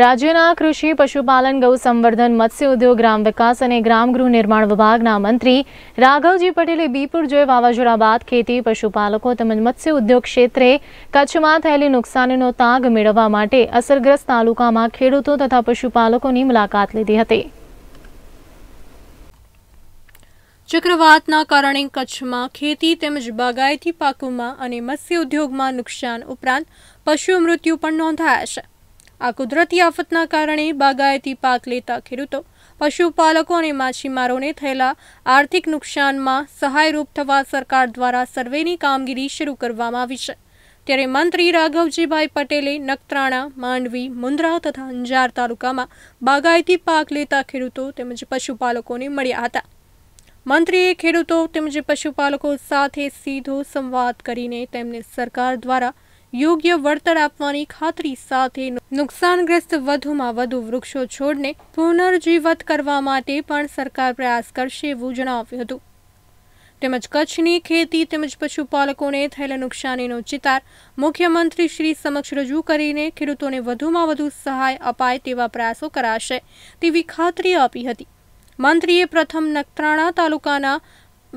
રાજ્યના કૃષિ પશુપાલન ગૌ સંવર્ધન મત્સ્ય ઉદ્યોગ ગ્રામ વિકાસ અને ગ્રામગૃહ નિર્માણ વિભાગના મંત્રી રાઘવજી પટેલે બીપુર જોઈ વાવાઝોડા બાદ ખેતી પશુપાલકો તેમજ મત્સ્ય ઉદ્યોગ ક્ષેત્રે કચ્છમાં થયેલી નુકસાનીનો તાગ મેળવવા માટે અસરગ્રસ્ત તાલુકામાં ખેડૂતો તથા પશુપાલકોની મુલાકાત લીધી હતી ચક્રવાતના કારણે કચ્છમાં ખેતી તેમજ બાગાયતી પાકોમાં અને મત્સ્ય ઉદ્યોગમાં નુકસાન ઉપરાંત પશુ મૃત્યુ પણ નોંધાયા છે આ કુદરતી આફતના કારણે બાગાયતી પાક લેતા ખેડૂતો પશુપાલકો અને માછીમારોને થયેલા આર્થિક નુકસાનમાં સહાયરૂપ થવા સરકાર દ્વારા સર્વેની કામગીરી શરૂ કરવામાં આવી છે ત્યારે મંત્રી રાઘવજીભાઈ પટેલે નખત્રાણા માંડવી મુંદ્રા તથા અંજાર તાલુકામાં બાગાયતી પાક લેતા ખેડૂતો તેમજ પશુપાલકોને મળ્યા હતા મંત્રીએ ખેડૂતો તેમજ પશુપાલકો સાથે સીધો સંવાદ કરીને તેમને સરકાર દ્વારા યોગ્ય વળતર આપવાની ખાતરી સાથે નુકસાનગ્રસ્ત વધુમાં વધુ વૃક્ષો છોડને પુનર્જીવિત કરવા માટે પણ સરકાર પ્રયાસ કરશે એવું જણાવ્યું હતું તેમજ કચ્છની ખેતી તેમજ પશુપાલકોને થયેલા નુકસાનીનો ચિતાર મુખ્યમંત્રી શ્રી સમક્ષ રજૂ કરીને ખેડૂતોને વધુમાં વધુ સહાય અપાય તેવા પ્રયાસો કરાશે તેવી ખાતરી આપી હતી મંત્રીએ પ્રથમ નખત્રાણા તાલુકાના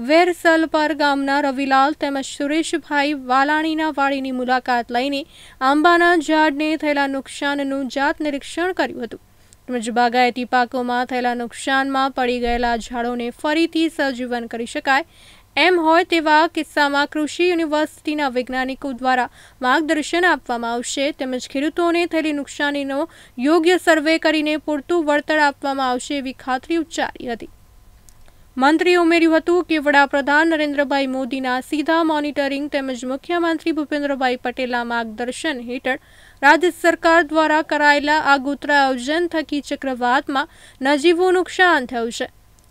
વેરસલપર ગામના રવિલાલ તેમજ સુરેશભાઈ વાલાણીના વાડીની મુલાકાત લઈને આંબાના ઝાડને થયેલા નુકસાનનું જાત નિરીક્ષણ કર્યું હતું તેમજ બાગાયતી પાકોમાં થયેલા નુકસાનમાં પડી ગયેલા ઝાડોને ફરીથી સજીવન કરી શકાય એમ હોય તેવા કિસ્સામાં કૃષિ યુનિવર્સિટીના વૈજ્ઞાનિકો દ્વારા માર્ગદર્શન આપવામાં આવશે તેમજ ખેડૂતોને થયેલી નુકસાનીનો યોગ્ય સર્વે કરીને પૂરતું વળતર આપવામાં આવશે એવી ખાતરી ઉચ્ચારી હતી મંત્રીએ ઉમેર્યું હતું કે વડાપ્રધાન નરેન્દ્રભાઈ મોદીના સીધા મોનિટરિંગ તેમજ મુખ્યમંત્રી ભૂપેન્દ્રભાઈ પટેલના માર્ગદર્શન હેઠળ રાજ્ય સરકાર દ્વારા કરાયેલા આગોતરા આયોજન થકી ચક્રવાતમાં નજીવું નુકસાન થયું છે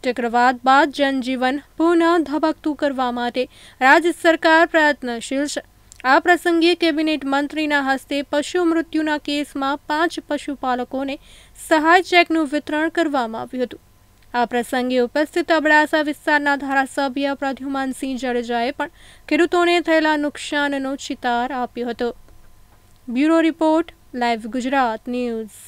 ચક્રવાત બાદ જનજીવન પુનઃ ધબકતું કરવા માટે રાજ્ય સરકાર પ્રયત્નશીલ છે આ પ્રસંગે કેબિનેટ મંત્રીના હસ્તે પશુ મૃત્યુના કેસમાં પાંચ પશુપાલકોને સહાય ચેકનું વિતરણ કરવામાં આવ્યું હતું આ પ્રસંગે ઉપસ્થિત અબડાસા વિસ્તારના ધારાસભ્ય પ્રદ્યુમનસિંહ જાડેજાએ પણ ખેડૂતોને થયેલા નુકસાનનો ચિતાર આપ્યો હતો bureau report live Gujarat news